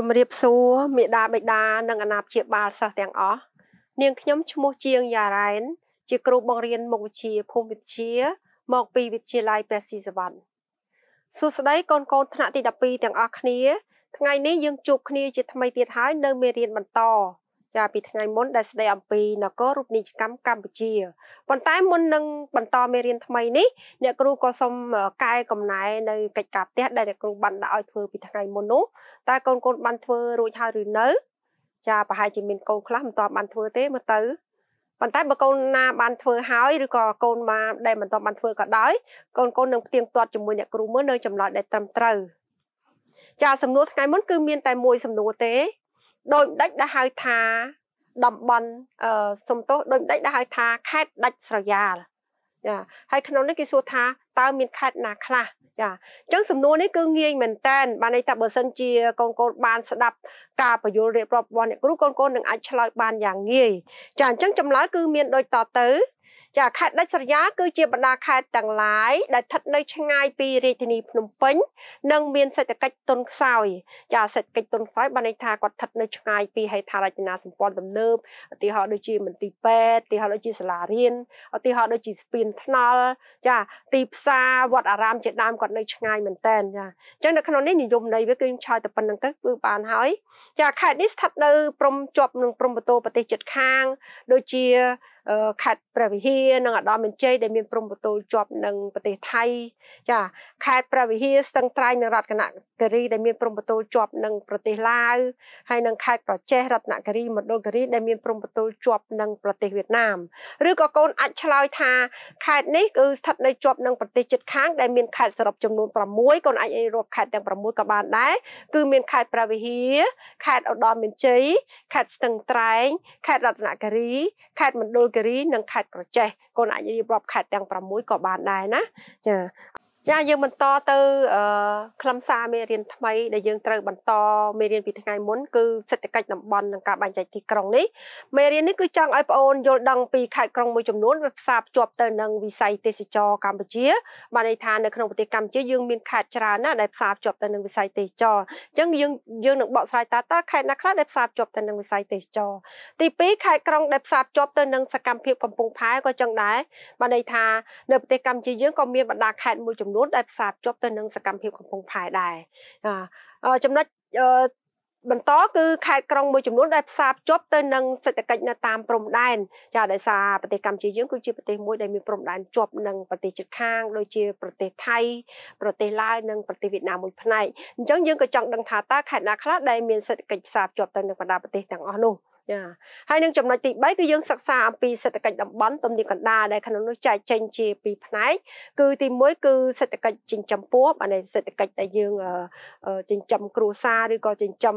ជំរាបសួរមេដាបេដានិងអាណាព្យាបាលសិស្សទាំងអស់នាងខ្ញុំឈ្មោះជាងយ៉ារ៉ែន ជា គ្រូបង្រៀនមុខវិជ្ជាភូមិវិទ្យាមកពីវិទ្យាល័យព្រះស៊ីសវណ្ណសួស្តីកូនកូនថ្នាក់ទី12ទាំងអស់គ្នាថ្ងៃនេះយើងជួបគ្នាជា ថ្មីទៀតហើយនៅមេរៀនបន្តចាពីថ្ងៃមុនដែលស្ដីអំពីនគររូបនីយកម្មកម្ពុជាប៉ុន្តែមុននឹងបន្តមេរៀនថ្មីនេះអ្នកគ្រូក៏សូមកែកំណែនៅកិច្ចការផ្ទះដែលអ្នកគ្រូបានដាក់ឲ្យធ្វើពីថ្ងៃមុននោះតើកូនកូនបានធ្វើរួចហើយឬនៅចាប្រហែលជាមានកូនខ្លះមិនតបបានធ្វើទេមើលទៅប៉ុន្តែបើកូនណាបានធ្វើហើយឬក៏កូនមកដែលមិនតបបានធ្វើក៏ដោយកូនកូននឹងផ្ទៀងផ្ទាត់ជាមួយអ្នកគ្រូមើលនៅចំណោយដែលត្រឹមត្រូវចាសំណួរថ្ងៃមុនគឺមាន តែមួយសំណួរទេដោយម្ដេចដែលហៅថាតំបន់អឺសំទោសដោយម្ដេចដែលហៅថាខេត្តដាច់ស្រយាលចាហើយក្នុងនេះគេសួរថាតើមាន ខេត្តណាខ្លះចាអញ្ចឹងសំណួរនេះគឺងាយមែនតែនបានន័យថាបើសិនជាកូនកូនបានស្ដាប់ការបញ្យលរៀបរាប់របស់អ្នកគ្រូកូនកូននឹងអាចឆ្លើយបានយ៉ាងងាយ ចាអញ្ចឹងចម្លើយគឺមានដូចតទៅចាខេត្តដាច់ស្រយាលគឺជាបណ្ដាខេត្តទាំងឡាយដែលស្ថិតនៅឆ្ងាយពីរាជធានីភ្នំពេញនិង មានសេដ្ឋកិច្ចទន់ខ្សោយចាសេដ្ឋកិច្ចទន់ខ្សោយបានន័យថាគាត់ស្ថិតនៅឆ្ងាយពីហេដ្ឋារចនាសម្ព័ន្ធទំនើបឧទាហរណ៍ដូចជាមន្ទីរពេទ្យឧទាហរណ៍ដូចជាសាលារៀនឧទាហរណ៍ដូចជាស្ពានថ្នល់ចាទីផ្សារវត្តអារាមជាដើមគាត់នៅឆ្ងាយមែនតើចាអញ្ចឹងនៅក្នុងនេះនិយមន័យវាគឺឆ្លើយតែប៉ុណ្្នឹងទៅគឺបានហើយចាខេត្តនេះស្ថិតនៅព្រំជាប់នឹងព្រំប្រទល់ប្រទេសជិតខាងដូចជាខេត្តព្រះវិហារនិងឧត្តមមានជ័យដែលមាន ព្រំប្រទល់ជាប់នឹងប្រទេសថៃចាខេត្តព្រះវិហារស្ទឹងត្រែងនិងរតនកេរីដែលមានព្រំប្រទល់ជាប់នឹងប្រទេសឡាវហើយនិងខេត្តប្រជេះរតនកេរីមណ្ឌលគិរីដែលមានព្រំប្រទល់ជាប់នឹងប្រទេសវៀតណាមឬក៏កូនអាចឆ្លើយថាខេត្តនេះគឺស្ថិតនៅជាប់នឹងប្រទេសជិតខាងដែលមានខេត្តសរុបចំនួន6កូនអាចរាប់ខេត្តទាំង6ក៏បានដែរគឺមានខេត្តព្រះវិហារខេត្តឧត្តរមានជ័យខេត្តស្ទឹងត្រែងខេត្តរតនគិរីខេត្តមណ្ឌលគិរីនិងខេត្តក្រចេះកូនអាចរៀបរាប់ខេត្តទាំង6ក៏បានដែរណាចាចាយើងបន្តទៅខ្លឹមសារមេរៀនថ្មីដែលយើងត្រូវបន្តមេរៀនពីថ្ងៃមុនគឺសេដ្ឋកិច្ចតំបន់និងការបែងចែកទីក្រុងនេះមេរៀននេះគឺចង់ឲ្យបងអូនយល់ដឹងពីខេត្តក្រុងមួយចំនួនវាផ្សារភ្ជាប់ទៅនឹងវិស័យទេសចរកម្ពុជាបានន័យថានៅក្នុងប្រទេសកម្ពុជាយើងមានខេត្តច្រើនណាស់ដែលផ្សារភ្ជាប់ទៅនឹងវិស័យទេសចរអញ្ចឹងយើងយើងនឹងបកស្រាយតើតើខេត្តណាខ្លះដែលផ្សារភ្ជាប់ទៅនឹងវិស័យទេសចរទី2ខេត្តក្រុងដែលផ្សារភ្ជាប់ទៅនឹងសកម្មភាពកំពង់ផែក៏ចឹងដែរបានន័យថានៅប្រទេសកម្ពុជាយើងក៏មានបណ្ដាខេត្តមួយចំនួននួនដែលផ្សារភ្ជាប់ទៅនឹងសកម្មភាពកំពង់ផែដែរចំណុចបន្តគឺខេត្តក្រុងមួយចំនួនដែលផ្សារភ្ជាប់ទៅនឹងសេដ្ឋកិច្ចនៅតាមព្រំដែនចាដោយសារប្រទេសកម្ពុជាយើងគឺជាប្រទេសមួយដែលមានព្រំដែនជាប់នឹងប្រទេសជិតខាងដូចជាប្រទេសថៃប្រទេសឡាវនិងប្រទេសវៀតណាមមួយផ្នែកអញ្ចឹងយើងក៏ចង់ដឹងថាតើខេត្តណាខ្លះដែលមានសេដ្ឋកិច្ចផ្សារភ្ជាប់ទៅនឹងបណ្ដាប្រទេសទាំងអស់នោះចាហើយនឹងចំណុចទី3គឺយើងសិក្សាអំពីសេដ្ឋកិច្ចតំបន់ទំនាបកណ្ដាលដែលក្នុងនោះចែកចេញជាពីរផ្នែកគឺទី1គឺសេដ្ឋកិច្ចចិញ្ចឹមពោះអានេះសេដ្ឋកិច្ចដែលយើងចិញ្ចឹមគ្រួសារឬក៏ចិញ្ចឹម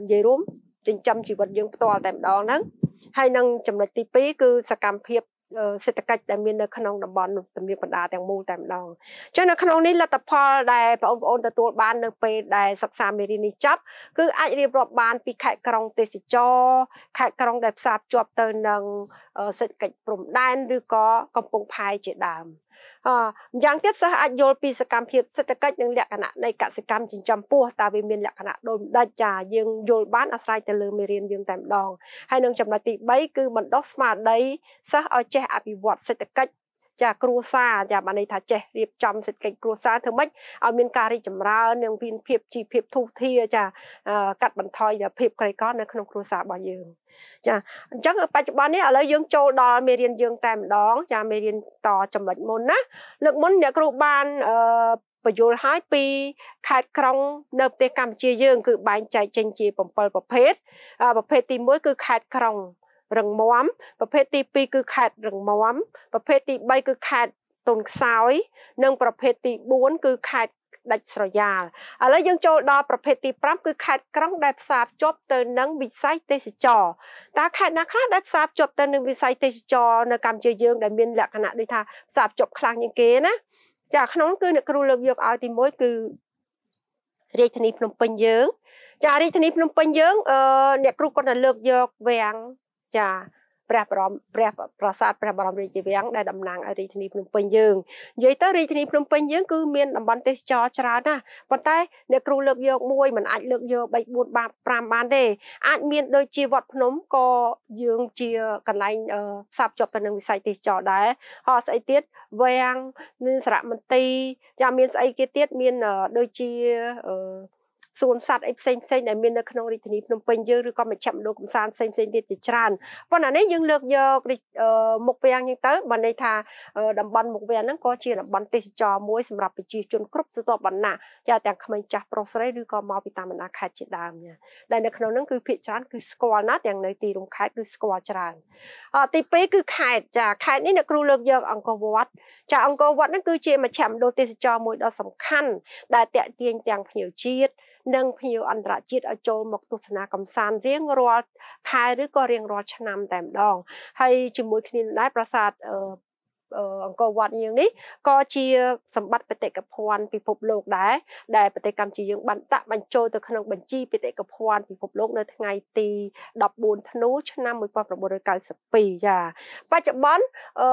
និយាយរួមចិញ្ចឹមជីវិតយើងផ្ទាល់តែម្ដងហ្នឹងហើយនឹងចំណុចទី2គឺសកម្មភាពសេដ្ឋកិច្ចដែលមាននៅក្នុងតំបន់ទំនាបកណ្ដាលទាំងមូលតែម្ដងអញ្ចឹងនៅក្នុងនេះលទ្ធផលដែលបងប្អូនទទួលបាននៅពេលដែលសិក្សាមេរៀននេះចប់ គឺអាចរៀបរាប់បាន ពីខេត្តក្រុងទេសចរខេត្តក្រុងដែលផ្សារភ្ជាប់ទៅនឹងសេដ្ឋកិច្ចព្រំដែនឬក៏កំពង់ផែជាដើម។អឺយ៉ាងទៀតសិស្សអាចយល់ពីសកម្មភាពសេដ្ឋកិច្ចនិងលក្ខណៈនៃកសិកម្មចិញ្ចឹមពស់តើវាមានលក្ខណៈដូចម្ដេចចាយើងយល់បានអាស្រ័យទៅលើមេរៀនយើង តែម្ដងហើយនឹងចំណុចទី3គឺបណ្ដុះស្មារតីសិស្សឲ្យចេះអភិវឌ្ឍសេដ្ឋកិច្ចចាគ្រួសារចាបានន័យថាចេះរៀបចំសេដ្ឋកិច្ចគ្រួសារធ្វើម៉េចឲ្យមានការរីកចម្រើននិងមានភាពជីវភាពទុធាចាកាត់បន្ថយភាពក្រីក្រនៅក្នុងគ្រួសាររបស់យើងចាអញ្ចឹងបច្ចុប្បន្ននេះឥឡូវយើងចូលដល់មេរៀនយើង តែម្ដង ចាមេរៀនតចំណុចមុនណាលើកមុនអ្នកគ្រូបានអឺបញ្យល់ហើយពីខេត្តក្រុង នៅប្រទេសកម្ពុជាយើងគឺបែងចែកចេញ ជា7ប្រភេទប្រភេទទី1គឺខេត្តក្រុងរឹងមាំប្រភេទទី2គឺខេត្តរឹងមាំប្រភេទទី3គឺខេត្តទុនខ្សោយនិងប្រភេទទី4គឺខេត្តដាច់ស្រយាលឥឡូវយើងចូលដល់ប្រភេទទី5គឺខេត្តក្រុងដែលផ្សារភ្ជាប់ទៅនឹងវិស័យទេសចរតើខេត្តណាខ្លះដែលផ្សារភ្ជាប់ទៅនឹងវិស័យទេសចរនៅកម្ពុជាយើងដែលមានលក្ខណៈដូចថាផ្សារភ្ជាប់ខ្លាំងជាងគេណាចាក្នុងគឺអ្នកគ្រូលើកយកឲ្យទី1គឺរាជធានីភ្នំពេញយើងចារាជធានីភ្នំពេញយើងអឺអ្នកគ្រូគាត់តែលើកយកវាំងចាព្រះបរមព្រះប្រាសាទព្រះបរមរាជវាំងដែលតំណាងឲ្យរាជធានីភ្នំពេញយើងនិយាយទៅរាជធានីភ្នំពេញយើងគឺមានតំបន់ទេសចរច្រើនណាស់ប៉ុន្តែអ្នកគ្រូលើកយកមួយមិនអាចលើកយក3 4បាត5បានទេអាចមានដូចជាវត្តភ្នំក៏យើងជាកន្លែងផ្សារភ្ជាប់ទៅនឹងវិស័យទេសចរដែរហើយស្អីទៀតវាំងមានសារមន្ទីរចាមានស្អីគេទៀតមានដូចជាអឺសួនសត្វអីផ្សេងផ្សេងដែលមាននៅក្នុងរាជធានីភ្នំពេញយើងឬក៏មជ្ឈមណ្ឌលកំសាន្តផ្សេងផ្សេងទៀតជាច្រើនប៉ុន្តែនេះយើងលើកយកមុខវាំងហ្នឹងទៅបើន័យថាតំបន់មុខវាំងហ្នឹងក៏ជាតំបន់ទេសចរមួយ សម្រាប់ប្រជាជនគ្រប់ស្រទាប់វណ្ណៈចាទាំងក្មេងចាស់ប្រុសស្រីឬក៏មកពីតាមបណ្ដាខេត្តជាដើមណាដែលនៅក្នុងហ្នឹងគឺភាគច្រើនគឺស្គាល់ណាស់ទាំងនៅទីរួមខេត្តគឺស្គាល់ច្រើនទី2គឺខេត្តចាខេត្តនេះអ្នកគ្រូលើកយកអង្គរវត្តចាអង្គរវត្តហ្នឹងគឺជាមជ្ឈមណ្ឌលទេសចរមួយដ៏សំខាន់ដែលតាក់ទាញទាំងភ្ញៀវជាតិនិងភ្ញៀវអន្តរជាតិឲ្យចូលមកទស្សនាកំសាន្តរៀងរាល់ខែឬក៏រៀងរាល់ឆ្នាំតែម្ដងហើយជាមួយគ្នានេះដែរប្រាសាទអង្គរវត្តយើងនេះក៏ជាសម្បត្តិបេតិកភណ្ឌពិភពលោកដែរដែលប្រទេសកម្ពុជាយើងបានដាក់បញ្ចូលទៅក្នុងបញ្ជីបេតិកភណ្ឌពិភពលោកនៅថ្ងៃទី14ធ្នូ ឆ្នាំ1992ចាបច្ចុប្បន្នអឺ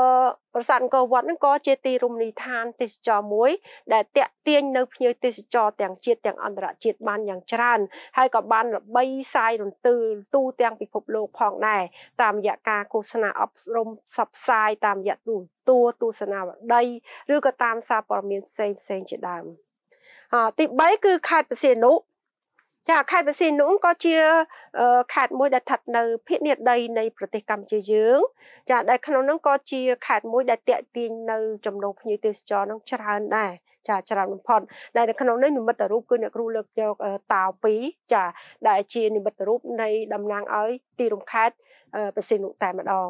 ប្រាសាទអង្គរវត្តនឹងក៏ជាទីរមណីយដ្ឋានទេសចរមួយ ដែលតាក់ទាញនៅភ្ញៀវទេសចរទាំងជាតិទាំងអន្តរជាតិបានយ៉ាងច្រើន ហើយក៏បានល្បីសាយរន្ទឺទូទាំងពិភពលោកផងដែរតាមរយៈការឃោសនាអប់រំផ្សព្វផ្សាយតាមរយៈទូតួទស្សនាវដ្ដីឬក៏តាមសារព័ត៌មានផ្សេងផ្សេងជាដើមអទី3គឺខេត្តបរសៀនុចាខេត្តបរសៀនុក៏ជាខេត្តមួយដែលស្ថិតនៅភាគនិដីនៃប្រទេសកម្ពុជាយើងចាដែលក្នុងនោះក៏ជាខេត្តមួយដែលតាក់ទាញនៅចំណងភ្ញៀវទេសចរនឹងច្រើនដែរចាច្រើនបំផុតដែលនៅក្នុងនេះនិមិត្តរូបគឺអ្នកគ្រូលើកយកតាវ2ចាដែលជានិមិត្តរូបនៃតំណាងឲ្យទីរំខេត្តបរសៀនុតែម្ដង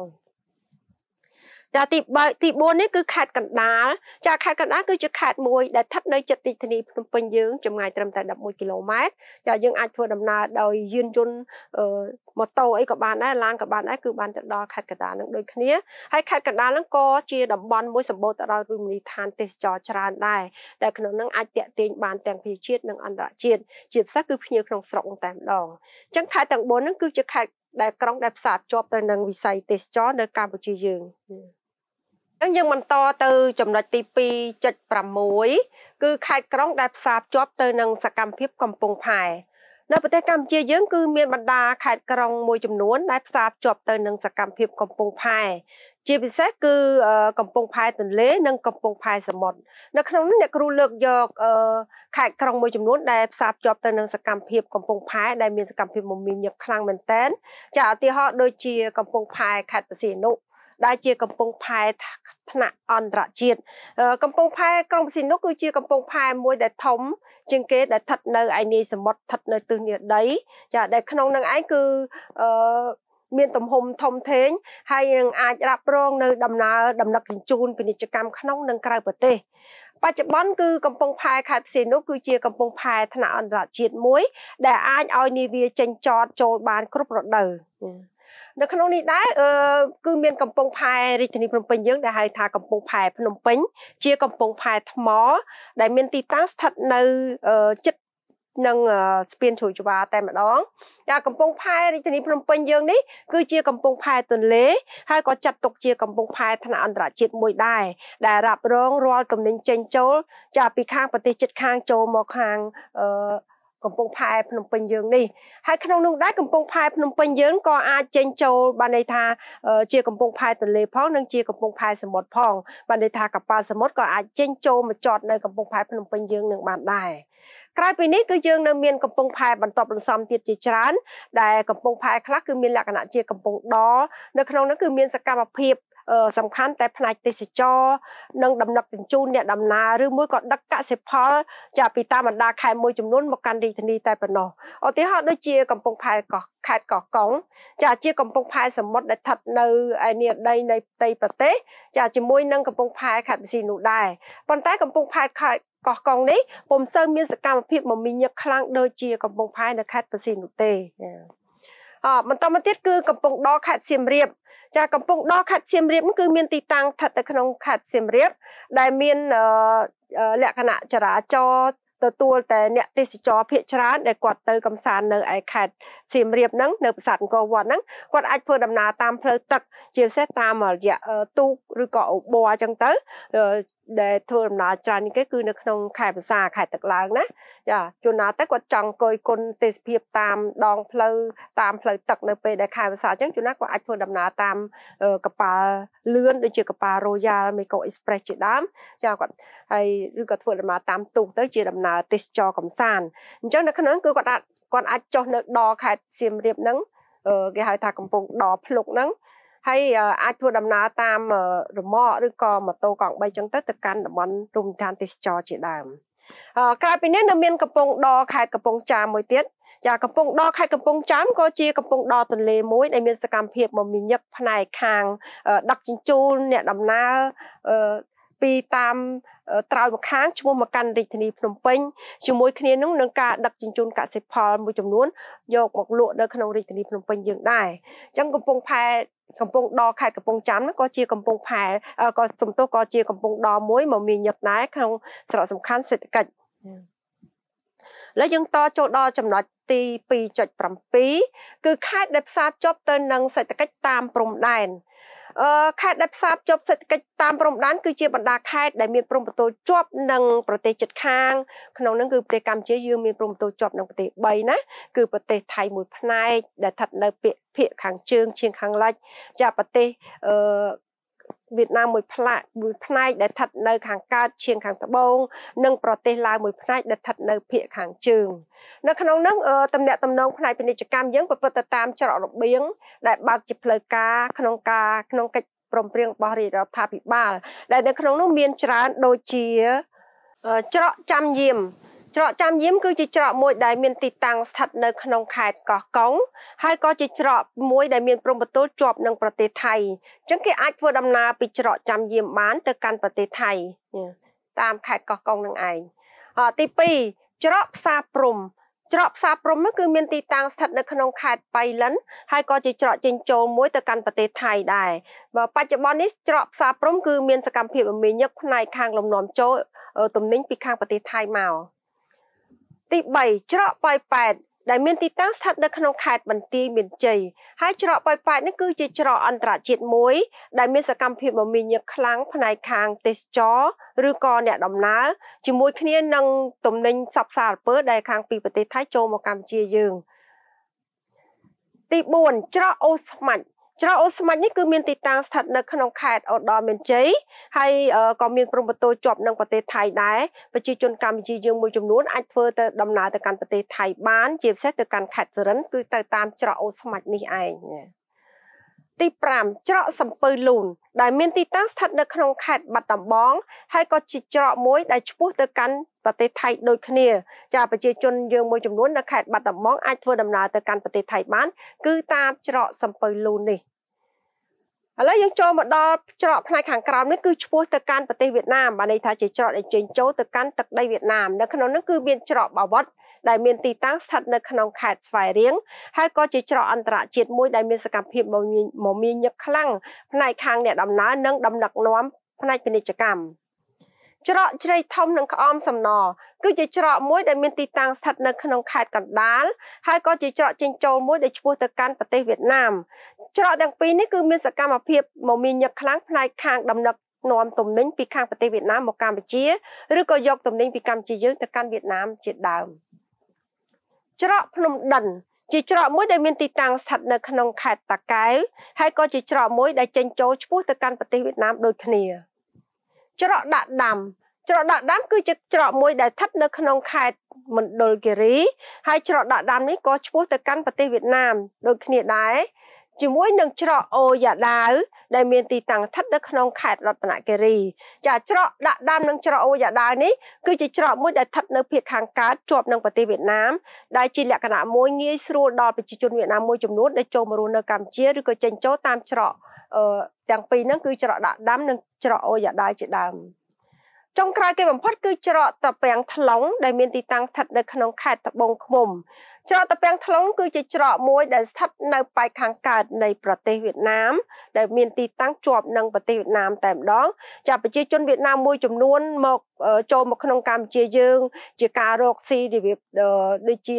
ចាទី3ទី4នេះគឺខេត្តកណ្ដាលចាខេត្តកណ្ដាលគឺជាខេត្តមួយដែលស្ថិតនៅជិតទីធានីភ្នំពេញយើងចម្ងាយត្រឹមតែ11គីឡូម៉ែត្រចាយើងអាចធ្វើដំណើរដោយយានយន្តម៉ូតូអីក៏បានដែរឡានក៏បានដែរគឺបានទៅដល់ខេត្តកណ្ដាលនឹងដូចគ្នាហើយខេត្តកណ្ដាលនឹងក៏ជាតំបន់មួយសម្បូរទៅដោយរមណីយដ្ឋានទេសចរច្រើន ដែរដែលក្នុងនឹងអាចទាក់ទាញបានទាំងប្រជាជាតិនិងអន្តរជាតិជាពិសេសគឺភ្ញៀវក្នុងស្រុកតែម្ដងអញ្ចឹងខេត្តទាំង4ហ្នឹងគឺជាខេត្តដែលក្រុងដែលផ្សារភ្ជាប់ទៅនឹងវិស័យទេសចរនៅកម្ពុជាយើង Yeah. អញ្ចឹងយើងបន្ត ទៅចំណុចទី2.6គឺខេត្តក្រុងដែលផ្សារភ្ជាប់ទៅនឹងសកម្មភាពកំពង់ផែ នៅប្រទេសកម្ពុជាយើងគឺមានបណ្ដាខេត្តក្រុងមួយចំនួន ដែលផ្សារភ្ជាប់ទៅនឹងសកម្មភាពកំពង់ផែជាពិសេសគឺកំពង់ផែទន្លេ និងកំពង់ផែសមុទ្រនៅក្នុងនេះអ្នកគ្រូលើកយកខេត្តក្រុងមួយចំនួនដែលផ្សារភ្ជាប់ទៅនឹងសកម្មភាពកំពង់ផែដែលមានសកម្មភាពមមាញឹកខ្លាំងមែនទែនចាឧទាហរណ៍ដូចជាកំពង់ផែខេត្តបរសៀនុដែលជាកំពង់ផែថ្នាក់អន្តរជាតិកំពង់ផែក្រុងស៊ីនុគឺជាកំពង់ផែមួយដែលធំជាងគេដែលស្ថិតនៅឯនីសមុទ្រស្ថិតនៅទិសនិរដីចាដែលក្នុងនឹងឯងគឺអឺមានទំហំធំធេងហើយនឹងអាចរ៉ាប់រងនៅដំណើរដំណឹកជញ្ជូនពាណិជ្ជកម្មក្នុងនិងក្រៅប្រទេសបច្ចុប្បន្នគឺកំពង់ផែខេត្តសៀមនោះគឺជាកំពង់ផែថ្នាក់អន្តរជាតិមួយដែលអាចឲ្យនាវាចេញចតចូលបានគ្រប់រដូវនៅក្នុងនេះដែរអឺគឺមានកំពង់ផែរាជធានីភ្នំពេញយើងដែលហៅថាកំពង់ផែ ភ្នំពេញ ជាកំពង់ផែថ្ម ដែល មានទីតាំងស្ថិតនៅជិតនឹងស្ពានជ្រោយច ਵਾ តែម្ដងដែលកំពង់ផែរាជធានីភ្នំពេញយើងនេះគឺជាកំពង់ផែទន្លេហើយក៏ចាត់ទុកជាកំពង់ផែ ថ្នាក់អន្តរជាតិមួយដែរដែលរ៉ាប់រងរាល់ទំនិញចេញចូលចាប់ពីខាងប្រទេសជិតខាងចូលមកខាងកំពង់ផែភ្នំពេញយើងនេះហើយក្នុងនោះដែរកំពង់ផែភ្នំពេញយើងក៏អាចចេញចូលបានន័យថាជាកំពង់ផែទន្លេផងនិងជាកំពង់ផែសមុទ្រផងបានន័យថាកប៉ាល់សមុទ្រក៏អាចចេញចូលមកចតនៅកំពង់ផែភ្នំពេញយើងនឹងបានដែរក្រៅពីនេះគឺយើងនៅមានកំពង់ផែបន្ទាប់បន្សំទៀតជាច្រើនដែលកំពង់ផែខ្លះគឺមានលក្ខណៈជាកំពង់ដនៅក្នុងនោះគឺមានសកម្មភាពសំខាន់ តែផ្នែកទេសចរនិងដំណឹកជញ្ជូនអ្នកដំណើរឬមួយក៏ដឹកកសិផលចាប់ពីតាមបណ្ដាខេត្តមួយចំនួនមកកាន់រាជធានីតែប៉ុណ្ណោះឧទាហរណ៍ដូចជាកំពង់ផែកោះខេត្តកោះកុងចាជាកំពង់ផែសមុទ្រដែលស្ថិតនៅឯនីដីនៃផ្ទៃប្រទេសចាជាមួយនឹងកំពង់ផែខេត្តបរសីនោះដែរប៉ុន្តែកំពង់ផែខេត្តកោះកុងនេះពុំសូវមានសកម្មភាពមមាញឹកខ្លាំងដូចជា កំពង់ផែនៅខេត្តបរសីនោះទេចាបន្តមកទៀតគឺកំពង់ដរខេត្តសៀមរាបចាកំពង់ដរខេត្តសៀមរាបគឺមានទីតាំងស្ថិតនៅក្នុងខេត្តសៀមរាបដែលមានលក្ខណៈចរាចរណ៍ទទួលតែអ្នកទេសចរភាគច្រើនដែលគាត់ទៅកំសាន្តនៅឯខេត្តសៀមរាបហ្នឹងនៅប្រាសាទអង្គរវត្តហ្នឹងគាត់អាចធ្វើដំណើរតាមផ្លូវទឹកជាពិសេសតាមរយៈទូកឬក៏អូប័រអញ្ចឹងទៅដែលធ្វើដំណើរច្រើនគេគឺនៅក្នុងខេត្តភាសាខេត្តទឹកឡើងណាចាជួនណាទៅគាត់ចង់អង្គុយគុណទេសភាពតាមដងផ្លូវតាមផ្លូវទឹកនៅពេលដែលខេត្តភាសាអញ្ចឹងជួនណាគាត់អាចធ្វើដំណើរតាមកប៉ាល់លឿនដូចជាកប៉ាល់ Royal Meko Express ជាដើមចាគាត់ហើយឬក៏ធ្វើដំណើរតាមទូកទៅជាដំណើរទេសចរកំសាន្តអញ្ចឹងនៅក្នុងគឺគាត់អាចគាត់អាចចុះនៅដខេត្តសៀមរាបហ្នឹងគេហៅថាកំពង់ដភ្លុកហ្នឹងហើយអាចធ្វើដំណើរតាមរមាក់ឬក៏ម៉ូតូកង់3ចឹងទៅទៅកាន់តំបន់រមណីយដ្ឋានទេសចរជាដើមក្រៅពីនេះនៅមានកំពង់ដខេត្តកំពង់ចាមមួយទៀតចាកំពង់ដខេត្តកំពង់ចាមក៏ជាកំពង់ដទន្លេមួយ ដែលមានសកម្មភាពមមាញឹកផ្នែកខាង ដឹកជញ្ជូនអ្នកដំណើរពីតាមត្រើយមកខាងឈ្មោះមកកាន់រាជធានីភ្នំពេញជាមួយគ្នានឹងនឹងការដឹកជញ្ជូនកសិផលមួយចំនួន យកមកលក់នៅក្នុងរាជធានីភ្នំពេញយើងដែរអញ្ចឹងកំពង់ផែកំពង់ដខេត្តកំពង់ចាមហ្នឹងក៏ជាកំពង់ផែក៏សំទោសក៏ជាកំពង់ដមួយមកមានញឹកដែរក្នុងសារៈសំខាន់សេដ្ឋកិច្ចហើយយើងតចូលដល់ចំណុចទី2.7គឺខេត្តដែលផ្សារភ្ជាប់ទៅនឹង សេដ្ឋកិច្ចតាមព្រំដែនខេត្តដែលផ្សារភ្ជាប់សេដ្ឋកិច្ចតាមព្រំដែនគឺជាបណ្ដាខេត្តដែលមានព្រំប្រទល់ជាប់នឹងប្រទេសជិតខាងក្នុងនោះគឺប្រទេសកម្ពុជាយើងមានព្រំប្រទល់ជាប់នឹងប្រទេស3ណាគឺប្រទេសថៃមួយផ្នែកដែលស្ថិតនៅភាគភាគខាងជើងជាងខាងលិចចាប្រទេសអឺវៀតណាមមួយផ្លាកមួយផ្នែកដែលស្ថិតនៅខាងកើតឈៀងខាងត្បូងនិងប្រទេសឡាវមួយផ្នែកដែលស្ថិតនៅភាគខាងជើងនៅក្នុងនោះតំណាក់តំណងផ្នែកពាណិជ្ជកម្មយើងប្រព្រឹត្តទៅតាមច្រករបៀងដែលបើកជាផ្លូវការក្នុងការក្នុងកិច្ចព្រមព្រៀងរបស់រាជរដ្ឋាភិបាលដែលនៅក្នុងនោះមានច្រើនដូចជាច្រកចាំយាមច្រកចាំយាមគឺជាច្រកមួយដែលមានទីតាំងស្ថិតនៅក្នុងខេត្តកោះកុងហើយក៏ជាច្រកមួយដែលមានព្រំប្រទល់ជាប់នឹងប្រទេសថៃអញ្ចឹងគេអាចធ្វើដំណើរពីច្រកចាំយាមបានទៅកាន់ប្រទេសថៃតាមខេត្តកោះកុងនឹងឯងទី2ច្រកផ្សារព្រំច្រកផ្សារព្រំនោះគឺមានទីតាំងស្ថិតនៅក្នុងខេត្តបៃលិន ហើយក៏ជាច្រកចេញចូលមួយទៅកាន់ប្រទេសថៃដែរបើបច្ចុប្បន្ននេះច្រកផ្សារព្រំគឺមានសកម្មភាពមមាញឹកផ្នែកខាងលំនាំចូលទំនិញពីខាងប្រទេសថៃមកទី3ច្រកប៉ោយប៉ែតដែលមានទីតាំងស្ថិតនៅក្នុងខេត្តបន្ទាយមានជ័យហើយច្រកប៉ោយប៉ែតនេះគឺជាច្រកអន្តរជាតិមួយ ដែលមានសកម្មភាពមមាញឹកខ្លាំងផ្នែកខាងទេសចរឬក៏អ្នកដំណើរជាមួយគ្នានឹងទំនិញសັບសារពើ ដែលខាងពីប្រទេសថៃចូលមកកម្ពុជាយើងទី4ច្រកអូស្មាច់ច្រកអូស្មាច់នេះគឺមានទីតាំងស្ថិតនៅក្នុងខេត្តអូដរមានជ័យហើយក៏មានព្រំប្រទល់ជាប់នឹងប្រទេសថៃដែរប្រជាជនកម្ពុជាយើងមួយចំនួនអាចធ្វើទៅដំណើរទៅកាន់ប្រទេសថៃបានជាពិសេសទៅកាន់ខេត្តសិរិនគឺទៅតាមច្រកអូស្មាច់នេះឯងទី5ច្រកសំពើលូនដែលមានទីតាំងស្ថិតនៅក្នុងខេត្តបាត់ដំបងហើយក៏ជាច្រកមួយដែលឆ្ពោះទៅកាន់ប្រទេសថៃដូចគ្នាចាប្រជាជនយើងមួយចំនួននៅខេត្តបាត់ដំបងអាចធ្វើដំណើរទៅកាន់ប្រទេសថៃបានគឺតាមច្រកសំពើលូននេះឥឡូវយើងចូលមកដល់ច្រកផ្នែកខាងក្រោមនេះគឺឆ្ពោះទៅកាន់ប្រទេសវៀតណាមបានន័យថាជាច្រកដែលចេញចូលទៅកាន់ទឹកដីវៀតណាមនៅក្នុងនោះគឺមានច្រកបាវត្តដែលមានទីតាំងស្ថិតនៅក្នុងខេត្តស្វាយរៀងហើយក៏ជាច្រកអន្តរជាតិមួយដែលមានសកម្មភាពមមាញឹកខ្លាំងផ្នែកខាងអ្នកដំណើរនិងដំណឹកនាំ ផ្នែកពាណិជ្ជកម្មច្រកជ្រៃធំនិងក្អមសំណគឺជាច្រកមួយដែលមានទីតាំងស្ថិតនៅក្នុងខេត្តកណ្ដាលហើយក៏ជាច្រកចេញចូលមួយដែលឆ្ពោះទៅកាន់ប្រទេសវៀតណាមច្រកទាំងពីរនេះគឺមានសកម្មភាពមមាញឹកខ្លាំងផ្នែកខាងដំណឹកនាំទំនិញពីខាងប្រទេសវៀតណាមមកកម្ពុជាឬក៏យកទំនិញពីកម្ពុជាយើងទៅកាន់វៀតណាមជាដើមច្រកភ្នំដិនជាច្រកមួយដែលមានទីតាំងស្ថិតនៅក្នុងខេត្តតាកែវហើយក៏ជាច្រកមួយដែលចេញចូលឆ្ពោះទៅកាន់ប្រទេសវៀតណាមដូចគ្នាច្រកដាក់ដាំច្រកដាក់ដាំគឺជាច្រកមួយដែលស្ថិតនៅក្នុងខេត្តមណ្ឌលគិរីហើយច្រកដាក់ដាំនេះក៏ឆ្ពោះទៅកាន់ប្រទេសវៀតណាមដូចគ្នាដែរជាមួយនឹងច្រកអូយ៉ាដាវដែលមានទីតាំងស្ថិតនៅក្នុងខេត្តរតនគិរីចាច្រកដាក់ដាំនឹងច្រកអូយ៉ាដាវនេះគឺជាច្រកមួយដែលស្ថិតនៅភាគខាងកើតជាប់នឹងប្រទេសវៀតណាម ដែលជាលក្ខណៈមួយងាយស្រួលដល់ប្រជាជនវៀតណាមមួយចំនួនដែលចូលមករស់នៅកម្ពុជាឬក៏ចេញចូលតាមច្រកអឺទាំងពីរហ្នឹងគឺច្រកដាក់ដាំនិងច្រកអូយ៉ាដាវជាដើម។ចុងក្រោយគេបំផុតគឺច្រកត្រពាំងថ្លុងដែលមានទីតាំងស្ថិតនៅក្នុងខេត្តត្បូងឃ្មុំច្រកត្រពាំងថ្លុងគឺជាច្រកមួយដែលស្ថិតនៅប៉ែកខាងកើតនៃប្រទេសវៀតណាមដែលមានទីតាំងជាប់នឹងប្រទេសវៀតណាមតែម្ដងចាប្រជាជនវៀតណាមមួយចំនួនមកចូលមកក្នុងកម្ពុជាយើងជាការរកស៊ីរបៀបដូចជា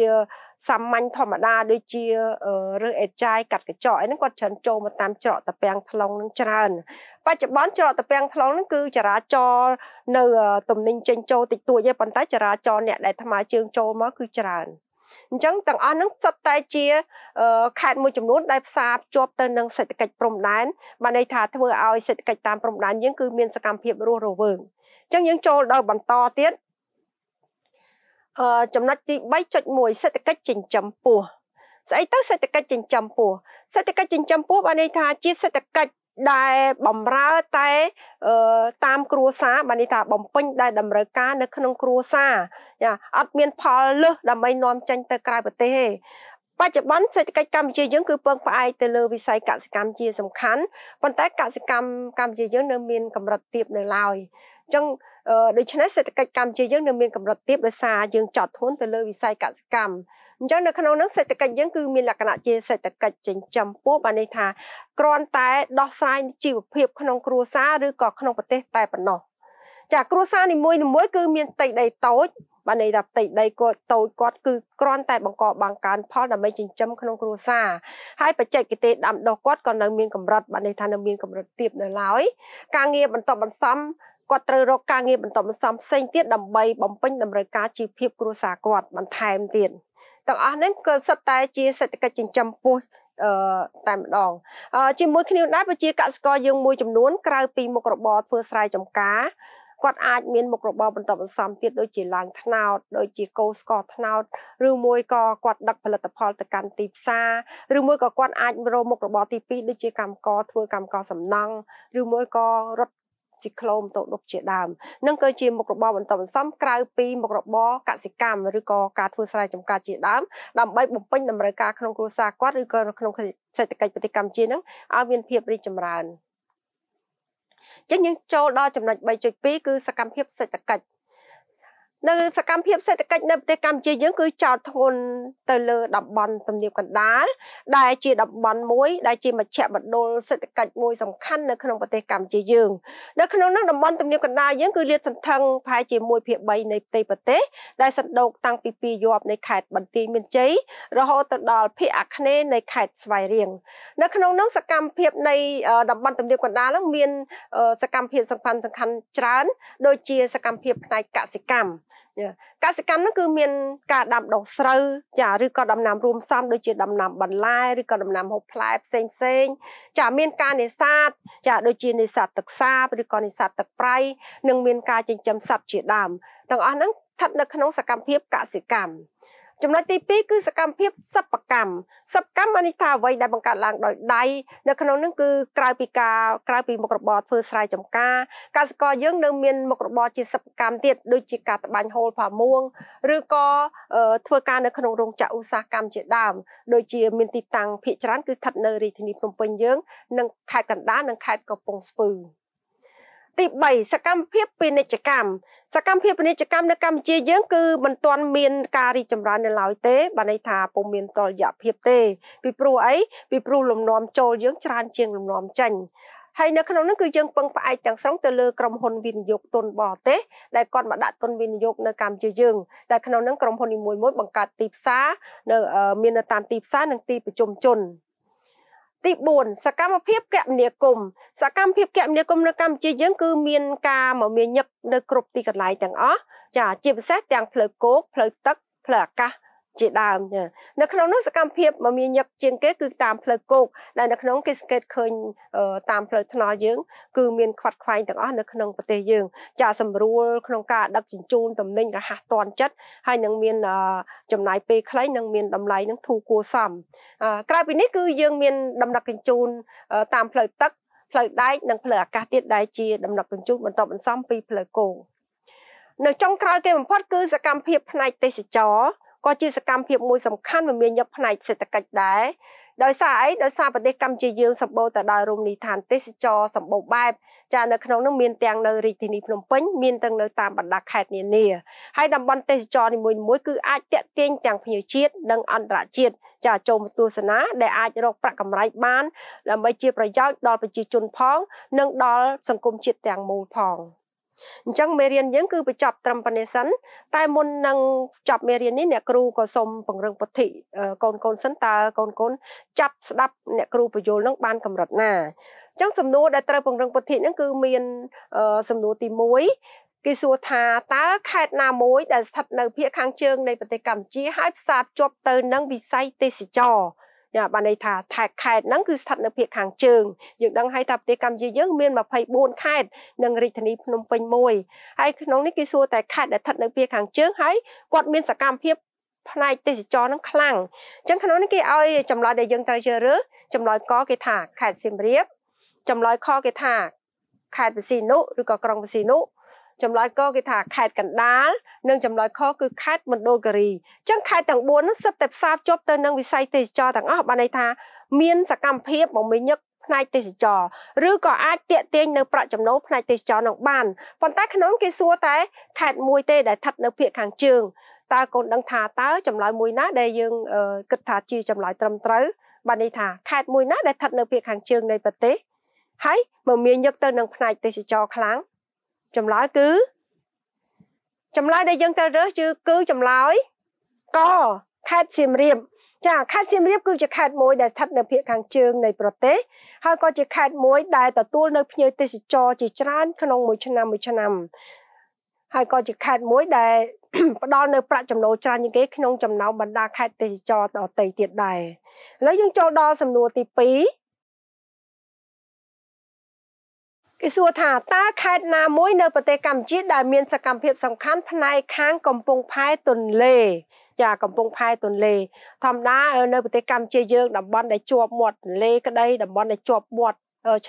សាមញ្ញធម្មតាដូចជារើសអេតចាយកាត់កញ្ចក់អីហ្នឹងគាត់ច្រើនចូលមកតាមច្រកតាពាំងថ្លុងហ្នឹងច្រើន បច្ចុប្បន្នច្រកតាពាំងថ្លុងហ្នឹងគឺចរាចរនៅទំនិញចេញចូលតិចតួចទេប៉ុន្តែចរាចរអ្នកដែលថ្មើរជើងចូលមកគឺច្រើនអញ្ចឹងទាំងអស់ហ្នឹងសុទ្ធតែជាខេត្តមួយចំនួនដែលផ្សារភ្ជាប់ទៅនឹងសេដ្ឋកិច្ចព្រំដែនបានន័យថាធ្វើឲ្យសេដ្ឋកិច្ចតាមព្រំដែនយើងគឺមានសកម្មភាពរស់រវើកអញ្ចឹងយើងចូលដល់បន្តទៀតចំណុចទី3.1សេដ្ឋកិច្ចចិញ្ចឹមពូជស្អីទៅសេដ្ឋកិច្ចចិញ្ចឹមពូជសេដ្ឋកិច្ចចិញ្ចឹមពូជបានន័យថាជាសេដ្ឋកិច្ចដែលបំរើតែតាមគ្រួសារបានន័យថាបំពេញដែលតម្រូវការនៅក្នុងគ្រួសារចាអត់មានផលលើសដើម្បីនាំចេញទៅក្រៅប្រទេសទេបច្ចុប្បន្នសេដ្ឋកិច្ចកម្ពុជាយើងគឺពឹងផ្អែកទៅលើវិស័យកសិកម្មជាសំខាន់ប៉ុន្តែកសិកម្មកម្ពុជាយើងនៅមានកម្រិតទាបនៅឡើយចឹងដូច្នេះសេដ្ឋកិច្ចកម្ពុជាយើងនៅមានកម្រិតទាបដោយសារយើងចោតធនទៅលើវិស័យកសិកម្មអញ្ចឹងនៅក្នុងនោះសេដ្ឋកិច្ចយើងគឺមានលក្ខណៈជាសេដ្ឋកិច្ចចិញ្ចឹមពោះបានន័យថាគ្រាន់តែដោះស្រាយជីវភាពក្នុងគ្រួសារឬក៏ក្នុងប្រទេសតែប៉ុណ្ណោះចាគ្រួសារនីមួយៗគឺមានផ្ទៃដីតូចបានន័យថាផ្ទៃដីគាត់តូចគាត់គឺគ្រាន់តែបង្កបង្កើនផលដើម្បីចិញ្ចឹមក្នុងគ្រួសារហើយបច្ចេកទេសដាំដុះគាត់ក៏នៅមានកម្រិតបានន័យថានៅមានកម្រិតទាបនៅឡើយការងារបន្តបន្សំគាត់ត្រូវរកការងារបន្តបន្សំផ្សេងទៀតដើម្បីបំពេញតម្រូវការជីវភាព គ្រួសារគាត់បន្ថែមទៀតទាំងអស់នេះគឺសិតតែ ជាសេដ្ឋកិច្ចចិញ្ចឹមពោះអឺតែម្ដងជាមួយគ្នាដែរប្រជាកសិករយើងមួយចំនួនក្រៅពីមុខរបរធ្វើស្រែចម្ការគាត់អាចមានមុខរបរបន្តបន្សំទៀតដូចជាឡើងថ្នោតដូចជាកោស្ករថ្នោតឬមួយក៏គាត់ដឹកផលិតផលទៅកាន់ទីផ្សារឬមួយក៏គាត់អាចរកមុខរបរទី2ដូចជាកម្មករធ្វើកម្មករសំណង់ឬមួយក៏រត់ជីក្លោមតោដុកជាដើមនឹងគឺជាមុខរបរបន្តបន្សំក្រៅពីមុខរបរកសិកម្មឬក៏ការធ្វើស្រែចម្ការជាដើមដើម្បីបំពេញតម្រូវការក្នុងគ្រួសារគាត់ឬក៏ក្នុងសេដ្ឋកិច្ចប្រទេសកម្ពុជានឹងឲ្យមានភាពរីកចម្រើនចឹងយើងចូលដល់ចំណុច3.2គឺសកម្មភាពសេដ្ឋកិច្ចនៅសកម្មភាពសេដ្ឋកិច្ចនៅប្រទេសកម្ពុជាយើង គឺចោតធ្ងន់ទៅលើតំបន់ទំនាបកណ្ដាលដែលជាតំបន់មួយដែលជាមជ្ឈមណ្ឌលសេដ្ឋកិច្ចមួយសំខាន់នៅក្នុងប្រទេសកម្ពុជាយើងនៅក្នុងនោះតំបន់ទំនាបកណ្ដាលយើងគឺលាតសន្ធឹងប្រហែលជា1ភាគ3នៃផ្ទៃប្រទេសដែលសណ្ដូកតាំងពីពីយប់នៃខេត្តបន្ទាយមានជ័យរហូតទៅដល់ភាគអាគ្នេយ៍នៃខេត្តស្វាយរៀងនៅក្នុងនោះសកម្មភាពនៃតំបន់ទំនាបកណ្ដាលនឹងមានសកម្មភាពសំខាន់សំខាន់ច្រើន ដូចជាសកម្មភាពផ្នែកកសិកម្មកសិកម្មហ្នឹងគឺមាន ការដាំដុះស្រូវ ចាឬក៏ដំណាំរួមផ្សំដូចជាដំណាំបន្លែឬក៏ដំណាំហូបផ្លែផ្សេងផ្សេងចាមានការនេសាទចាដូចជានេសាទទឹកសាបឬក៏នេសាទទឹកប្រៃនិងមានការចិញ្ចឹមសត្វជាដើមទាំងអស់ហ្នឹងស្ថិតនៅក្នុងសកម្មភាពកសិកម្មចំណុចទី2គឺសកម្មភាពសិប្បកម្មសិប្បកម្មអានេះថាអ្វីដែលបង្កើតឡើងដោយដៃនៅក្នុងនោះគឺក្រៅពីការក្រៅពីមុខរបរធ្វើស្រែចម្ការកសិករយើងនៅមានមុខរបរជាសិប្បកម្មទៀតដូចជាការត្បាញហូលផាមួងឬក៏ធ្វើការនៅក្នុងរោងចក្រឧស្សាហកម្មជាដើមដូចជាមានទីតាំងភាគច្រើនគឺស្ថិតនៅរាជធានីភ្នំពេញយើងនិងខេត្តកណ្ដាលនិងខេត្តកំពង់ស្ពឺ។ទី3សកម្មភាពពាណិជ្ជកម្មសកម្មភាពពាណិជ្ជកម្មនៅកម្ពុជាយើងគឺមិនទាន់មានការរីកចម្រើននៅឡើយទេបានន័យថាពុំមានតលយៈភាពទេពីព្រោះអីពីព្រោះលំនាំចូលយើងច្រើនជាងលំនាំចេញហើយនៅក្នុងនោះគឺយើងពឹងផ្អែកទាំងស្រុងទៅលើក្រុមហ៊ុនវិនិយោគទុនបរទេសដែលគាត់មកដាក់ទុនវិនិយោគនៅកម្ពុជាយើងតែក្នុងនោះក្រុមហ៊ុននីមួយៗបង្កើតទីផ្សារនៅមាននៅតាមទីផ្សារនិងទីប្រជុំជនទី4សកម្មភាពគមនាគមន៍សកម្មភាពគមនាគមន៍នៅកម្ពុជាយើងគឺមានការមកមានញឹកនៅគ្រប់ទីកន្លែងទាំងអស់ចាជាពិសេសទាំងផ្លូវគោកផ្លូវទឹកផ្លូវអាកាសជាដើមចានៅក្នុងនោះសកម្មភាពមកមានញឹកជាងគេគឺតាមផ្លូវគោកដែលនៅក្នុងគេសង្កេតឃើញតាមផ្លូវថ្នល់យើងគឺមានខ្វាត់ខ្វែងទាំងអស់នៅក្នុងប្រទេសយើង ចាសម្រួលក្នុងការដឹកជញ្ជូនទំនិញរហ័សទាន់ចិត្តហើយនឹងមានចំណាយពេលខ្លីនិងមានតម្លៃនឹងធូរគួរសមក្រៅពីនេះ គឺយើង មានដំណាក់ជញ្ជូន តាមផ្លូវទឹកផ្លូវដែកនិងផ្លូវអាកាសទៀតដែលជាដំណាក់ជញ្ជូនបន្តបន្សំពីផ្លូវគោកនៅចុងក្រោយគេបំផុតគឺសកម្មភាពផ្នែកទេសចរក៏ជាសកម្មភាពមួយសំខាន់មមាញឹកផ្នែកសេដ្ឋកិច្ចដែរដោយសារអីដោយសារប្រទេសកម្ពុជាយើងសម្បូរទៅដោយរមណីយដ្ឋានទេសចរសម្បូរបែបចានៅក្នុងនោះមានទាំងនៅរាជធានីភ្នំពេញមានទាំងនៅតាមបណ្ដាខេត្តនានាហើយតំបន់ទេសចរនីមួយៗគឺអាចតាក់ទាញទាំងភ្ញៀវជាតិនិងអន្តរជាតិចាចូលមកទស្សនាដែលអាចរកប្រាក់កម្រៃបានដើម្បីជាប្រយោជន៍ដល់ប្រជាជនផង និងដល់សង្គមជាតិទាំងមូលផង។អញ្ចឹងមេរៀនយើងគឺបញ្ចប់ត្រឹមប៉ុណ្ណេះសិនតែមុននឹងចប់មេរៀននេះអ្នកគ្រូក៏សូមពង្រឹងពុទ្ធិកូនកូនសិនតើកូនកូនចាប់ស្ដាប់អ្នកគ្រូបញ្យលនឹងបានកម្រិតណាអញ្ចឹងសំណួរដែលត្រូវពង្រឹងពុទ្ធិនឹងគឺមានសំណួរទី1គេសួរថាតើខេត្តណាមួយដែលស្ថិតនៅភាគខាងជើងនៃប្រទេសកម្ពុជាហើយផ្សារភ្ជាប់ទៅនឹងវិស័យទេសចរណ៍បានន័យថាថែខេត្តហ្នឹងគឺស្ថិតនៅភាគខាងជើងយើងដឹងហើយថាប្រទេសកម្ពុជាយើងមាន24ខេត្តនិងរាជធានីភ្នំពេញមួយហើយក្នុងនេះគេសួរតែខេត្តដែលស្ថិតនៅភាគខាងជើងហើយគាត់មានសកម្មភាពផ្នែកទេសចរនឹងខ្លាំងអញ្ចឹងក្នុងនេះគេឲ្យចម្លើយដែលយើងត្រូវជ្រើសរើសចម្លើយកគេថាខេត្តសៀមរាបចម្លើយខគេថាខេត្តបរសីនុឬក៏ក្រុងបរសីនុចម្លើយកគេថាខេត្តកណ្ដាលនិងចម្លើយខគឺខេត្តមណ្ឌលគិរីអញ្ចឹងខេត្តទាំង4នោះសិតតែផ្សារភ្ជាប់ទៅនឹងវិស័យទេសចរទាំងអស់បានន័យថាមាន សកម្មភាពមមាញឹកផ្នែកទេសចរឬក៏អាចទាក់ទាញនៅប្រាក់ចំណូលផ្នែកទេសចរនឹងបានប៉ុន្តែក្នុង គេសួរតែខេត្តមួយទេដែលស្ថិតនៅភាគខាងជើងតើកូនដឹងថាតើចម្លើយមួយណាដែលយើងគិតថាជាចម្លើយត្រឹមត្រូវបានន័យថាខេត្តមួយណាដែលស្ថិតនៅភាគខាងជើងនៃប្រទេសហើយមមាញឹកទៅនឹងផ្នែកទេសចរខ្លាំងចម្លើយគឺចម្លើយដែលយើងត្រូវរើសគឺគឺចម្លើយកខេត្តសៀមរាបចាខេត្តសៀមរាប គឺជាខេត្តមួយដែលស្ថិតនៅភាគខាងជើងនៃប្រទេស ហើយក៏ជាខេត្តមួយដែលទទួល នៅភ្ញៀវទេសចរជាច្រើន ក្នុងមួយឆ្នាំមួយឆ្នាំហើយក៏ជា ខេត្តមួយដែលផ្ដល់នៅប្រាក់ចំណូលច្រើនជាងគេក្នុងចំណោមបណ្ដាខេត្តទេសចរដទៃទៀតដែរឥឡូវយើងចូលដល់សំណួរទី2គេសួរថាតើខេត្តណាមួយនៅប្រទេសកម្ពុជាដែលមានសកម្មភាពសំខាន់ផ្នែកខាងកំពង់ផែទន្លេចាកំពង់ផែទន្លេធម្មតានៅប្រទេសកម្ពុជាយើងតំបន់ដែលជាប់មាត់ទន្លេក្តីតំបន់ដែលជាប់មាត់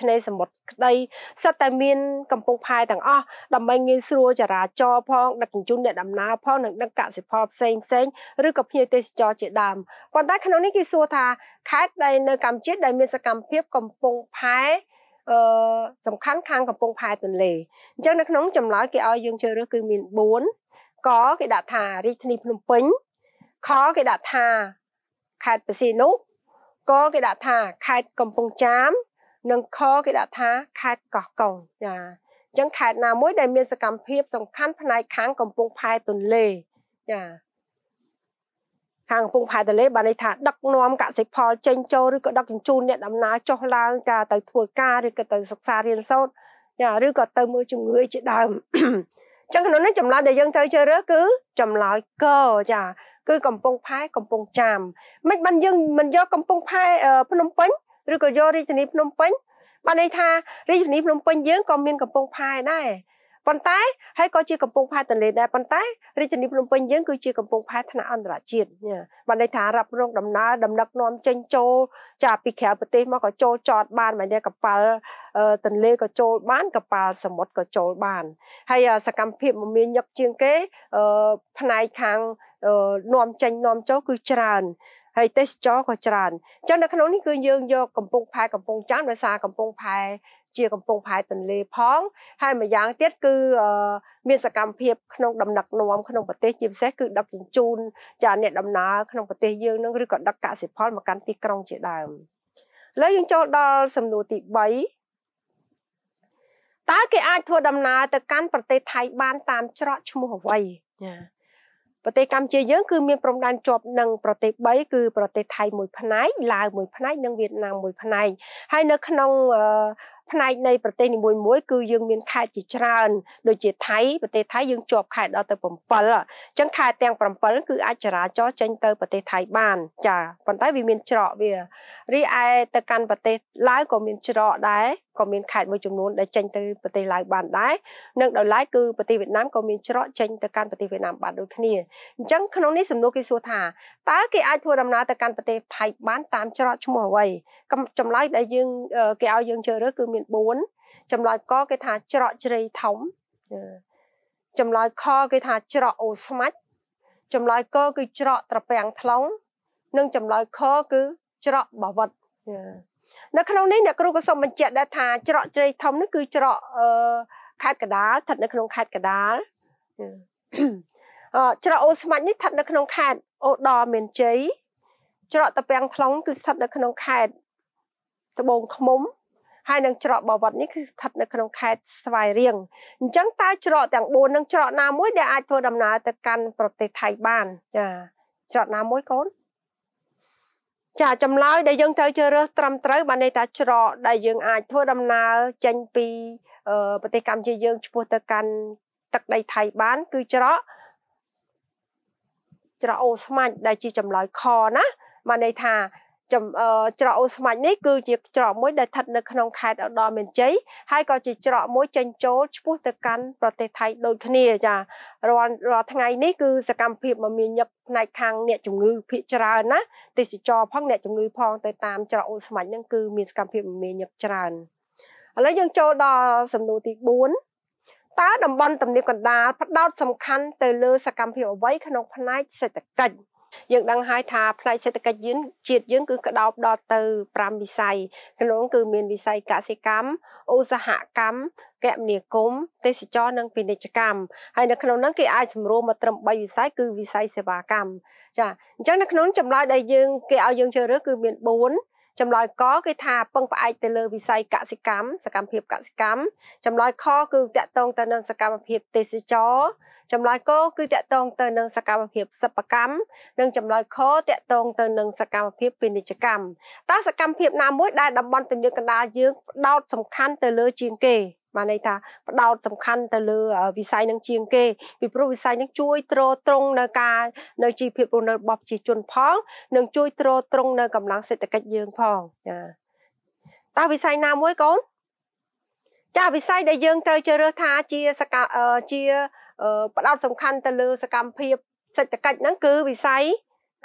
ឆ្នេរសមុទ្រក្តីសិតតែមានកំពង់ផែទាំងអស់ដើម្បីងាយស្រួលចរាចរណ៍ផងដឹកជញ្ជូនអ្នកដំណើរផងនិងដឹកកសិផលផ្សេងផ្សេងឬក៏ភ្ញៀវទេសចរជាដើមប៉ុន្តែក្នុងនេះគេសួរថាខេត្តដែលនៅកម្ពុជាដែលមានសកម្មភាពកំពង់ផែអឺសំខាន់ខាងកំពង់ផែទន្លេអញ្ចឹងនៅក្នុងចម្លើយគេឲ្យយើងជ្រើសរើសគឺមាន4កគេដាក់ថារាជធានីភ្នំពេញ ខគេដាក់ថាខេត្តបរសៀនុកគេដាក់ថាខេត្តកំពង់ចាម និងខគេដាក់ថាខេត្តកោះកុងចាអញ្ចឹងខេត្តណាមួយដែលមានសកម្មភាពសំខាន់ផ្នែកខាងកំពង់ផែទន្លេចាខាងកំពង់ផែទន្លេបានន័យថាដឹកនាំកសិផលចេញចូលឬក៏ដឹកជញ្ជូនអ្នកដំណើរចុះឡើងចាទៅធ្វើការឬក៏ទៅសិក្សារៀនសូត្រចាឬក៏ទៅមើលជំងឺជាដើមអញ្ចឹងក្នុងនេះចម្លើយដែលយើងត្រូវជ្រើសរើសគឺចម្លើយកចាគឺកំពង់ផែកំពង់ចាមមិនបានយើងមិនយកកំពង់ផែភ្នំពេញឬក៏យករាជធានីភ្នំពេញបានន័យថារាជធានីភ្នំពេញយើងក៏មានកំពង់ផែដែរប៉ុន្តែហើយក៏ជាកំពង់ផែទន្លេដែរប៉ុន្តែរាជធានីភ្នំពេញយើងគឺជាកំពង់ផែថ្នាក់អន្តរជាតិបានន័យថារ៉ាប់រងដំណើរដំណឹកនាំចេញចូលចាពីក្រៅប្រទេស មកក៏ចូលចតបានបែរនេះកប៉ាល់ទន្លេក៏ចូលបានកប៉ាល់សមុទ្រក៏ចូលបានហើយសកម្មភាពមមាញឹកជាងគេផ្នែកខាងនាំចេញនាំចូលគឺច្រើនហើយទេសចរក៏ច្រើនអញ្ចឹងនៅក្នុងនេះគឺយើងយកកំពង់ផែកំពង់ចាមដោយសារកំពង់ផែជាកំពង់ផែទន្លេផងហើយម្យ៉ាងទៀតគឺមានសកម្មភាពក្នុងដំណាក់នាំក្នុងប្រទេសជាពិសេសគឺដឹកជញ្ជូនចាអ្នកដំណើរក្នុងប្រទេសយើងនឹងឬក៏ដឹកកសិផលមកកាន់ទីក្រុងជាដើមឥឡូវយើងចូលដល់សំណួរទី3តើគេអាចធ្វើដំណើរទៅកាន់ប្រទេសថៃបានតាមច្រកឈ្មោះអ្វីចាប្រទេសកម្ពុជាយើងគឺមានព្រំដែនជាប់នឹងប្រទេស3គឺប្រទេសថៃមួយផ្នែកឡាវមួយផ្នែកនិងវៀតណាមមួយផ្នែកហើយនៅក្នុងផ្នែកនៃប្រទេសនីមួយៗគឺយើងមានខេត្តជាច្រើនដូចជាថៃប្រទេសថៃយើងជាប់ខេត្តដល់ទៅ7អញ្ចឹងខេត្តទាំង7គឺអាចចរាចរចេញទៅប្រទេសថៃបាន ចាប៉ុន្តែវាមានច្រកវារីឯទៅកាន់ប្រទេសឡាវក៏មានច្រកដែរក៏មានខេត្តមួយចំនួនដែលចេញទៅប្រទេសឡាវបាន ដែរនិង ដល់ឡាយគឺប្រទេសវៀតណាមក៏មានច្រកចេញទៅកាន់ប្រទេសវៀតណាមបានដូចគ្នាអញ្ចឹងក្នុងនេះសំណួរគេសួរថាតើគេអាចធ្វើដំណើរទៅកាន់ប្រទេសថៃ បានតាមច្រកឈ្មោះអ្វីចំឡើយដែលយើងគេឲ្យយើងជ្រើសរើសគឺមាន4ចម្លើយកគេថាច្រក ជ្រៃធំចម្លើយខគេថាច្រកអូស្មាច់ចម្លើយកគឺច្រកត្រពាំងថ្លុងនិងចម្លើយខគឺច្រកបវត្តនៅក្នុងនេះអ្នកគ្រូក៏សូមបញ្ជាក់ដែរថាច្រកជ្រៃធំនេះគឺច្រកខេត្តកដាលស្ថិត នៅក្នុងខេត្តកដាលអច្រកអូស្មាច់នេះស្ថិតនៅក្នុងខេត្តអូដរមានជ័យច្រកត្រពាំងថ្លុងគឺស្ថិតនៅក្នុងខេត្តត្បូងឃ្មុំហើយនឹងច្រកបវត្តនេះគឺស្ថិតនៅក្នុងខេត្តស្វាយរៀងអញ្ចឹងតើច្រកទាំង4នឹងច្រកណាមួយដែលអាចធ្វើដំណើរទៅកាន់ប្រទេសថៃបានចាច្រកណាមួយកូនចាចម្លើយដែលយើងត្រូវជ្រើសរើសត្រឹមត្រូវបានន័យថាច្រកដែលយើងអាចធ្វើដំណើរចេញពីប្រទេសកម្ពុជាយើងឆ្ពោះទៅកាន់ទឹកដីថៃបាន គឺច្រកច្រកអូស្មាច់ដែលជាចម្លើយខណាបានន័យថាច្រកអូស្មាច់នេះគឺជាច្រកមួយដែលស្ថិតនៅក្នុងខេត្តឧត្តរមានជ័យហើយក៏ជាច្រកមួយចេញចូលឆ្ពោះទៅកាន់ប្រទេសថៃដូចគ្នាចារាល់រាល់ថ្ងៃនេះគឺសកម្មភាពមមាញឹកផ្នែកខាងអ្នកជំងឺភាគច្រើនណាទេសចរផងអ្នកជំងឺផងទៅតាមច្រកអូស្មាច់ហ្នឹងគឺមានសកម្មភាពមមាញឹកច្រើនឥឡូវយើងចូលដល់សំណួរទី4តើតំបន់ទំនាបកណ្ដាលផ្ដោតសំខាន់ទៅលើសកម្មភាពអ្វីក្នុងផ្នែកសេដ្ឋកិច្ចយើងដឹងហើយថាផ្នែកសេដ្ឋកិច្ចយើងជាតិយើងគឺក្តោបដល់ទៅ5វិស័យក្នុង គឺមានវិស័យកសិកម្មឧស្សាហកម្មគមនាគមន៍ទេសចរនិងពាណិជ្ជកម្មហើយនៅក្នុងហ្នឹងគេអាចសម្រួលមកត្រឹម3វិស័យគឺវិស័យសេវាកម្មចាអញ្ចឹងនៅក្នុងចម្លើយដែលយើង គេឲ្យយើងជ្រើសរើសគឺមាន4ចម្លើយកគឺថាពឹងផ្អែកទៅលើវិស័យកសិកម្មសកម្មភាពកសិកម្មចម្លើយខគឺតកតងទៅនឹងសកម្មភាពទេសចរចម្លើយកគឺតកតងទៅនឹងសកម្មភាពសិប្បកម្មនិងចម្លើយខតកតងទៅនឹងសកម្មភាពពាណិជ្ជកម្មតើសកម្មភាពណាមួយដែលតំបន់ទំនាបកណ្ដាលយើងផ្ដោតសំខាន់ទៅលើជាងគេបានន័យថាផ្ដោតសំខាន់ទៅលើ វិស័យនឹងជាងគេពីព្រោះវិស័យនឹងជួយទ្រទ្រង់នៅការនៅជីវភាពរស់នៅរបស់ប្រជាជនផង និង ជួយទ្រទ្រង់នៅកម្លាំងសេដ្ឋកិច្ចយើងផងចាតើវិស័យណាមួយកូនចាវិស័យដែលយើងត្រូវជ្រើសរើសថាជាសកជាផ្ដោតសំខាន់ទៅលើសកម្មភាពសេដ្ឋកិច្ចហ្នឹងគឺវិស័យ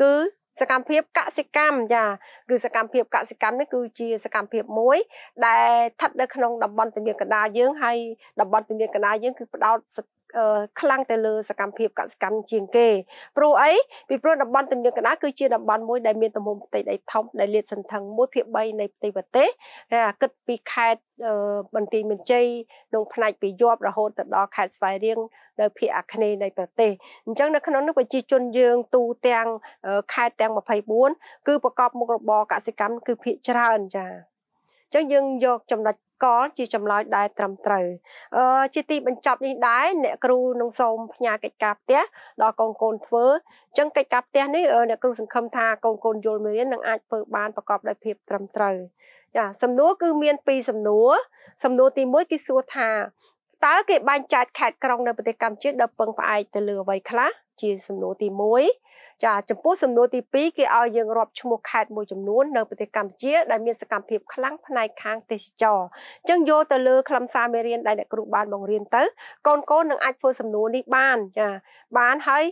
គឺសកម្មភាពកសិកម្មចាគឺសកម្មភាពកសិកម្មនេះគឺជាសកម្មភាពមួយដែលស្ថិតនៅក្នុងតំបន់ទំនាបកណ្ដាលយើងហើយតំបន់ទំនាបកណ្ដាលយើងគឺផ្ដោតខ្លាំងទៅលើសកម្មភាពកសិកម្មជាងគេព្រោះអីពីព្រោះតំបន់ទំនាបកណ្ដាលគឺជាតំបន់មួយដែលមានទំហំផ្ទៃដីធំដែលលាតសន្ធឹង1/3នៃផ្ទៃប្រទេសហើយអាគិតពីខេត្តបន្ទាយមានជ័យក្នុងផ្នែកពីយប់រហូតទៅដល់ខេត្តស្វាយរៀងនៅភាគអាគ្នេយ៍នៃប្រទេសអញ្ចឹងនៅក្នុងនោះប្រជាជនយើងទូទាំងខេត្តទាំង24គឺប្រកបមុខរបរកសិកម្មគឺភាគច្រើនចា៎អញ្ចឹងយើងយកចំណុចក៏ជាចម្លើយដែលត្រឹមត្រូវអឺជាទីបញ្ចប់នេះដែរអ្នកគ្រូនឹងសូមផ្ញើកិច្ចការផ្ទះដល់កូនកូនធ្វើអញ្ចឹងកិច្ចការផ្ទះនេះអ្នកគ្រូសង្ឃឹមថាកូនកូនយល់មេរៀននឹងអាចធ្វើបានប្រកបដោយភាពត្រឹមត្រូវចាសំណួរគឺមាន2សំណួរសំណួរទី1គឺសួរថា តើគេបែងចែកខេត្តក្រុងនៅប្រទេសកម្ពុជាដល់ពឹងផ្អែកទៅលើអ្វីខ្លះជា សំណួរទី1ចាចំពោះសំណួរទី2គេឲ្យយើងរាប់ឈ្មោះខេត្តមួយចំនួននៅប្រទេសកម្ពុជា ដែលមានសកម្មភាពខ្លាំងផ្នែកខាងទេសចរអញ្ចឹងយកទៅលើខ្លឹមសារមេរៀនដែលអ្នកគ្រូបាន បង្រៀនទៅកូនកូននឹងអាចធ្វើសំណួរនេះបានចាបានហើយ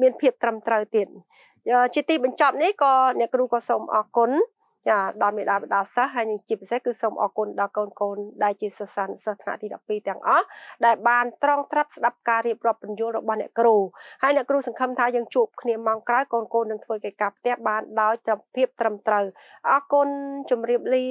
មានភាពត្រឹមត្រូវទៀតជាទីបញ្ចប់នេះក៏អ្នកគ្រូក៏សូមអរគុណចាដល់មេដាបដាសាសហើយនឹងជាពិសេសគឺសូមអរគុណដល់កូនកូនដែលជាសិស្សានុសិស្សថ្នាក់ទី12ទាំងអស់ដែលបានត្រង់ត្រាប់ស្ដាប់ការរៀបរាប់បញ្យលរបស់អ្នកគ្រូហើយអ្នកគ្រូសង្ឃឹមថាយើងជួបគ្នាម៉ោងក្រោយកូនកូននឹងធ្វើកិច្ចការផ្ទះបានដោយត្រឹមភាព ត្រឹមត្រូវអរគុណជំរាបលា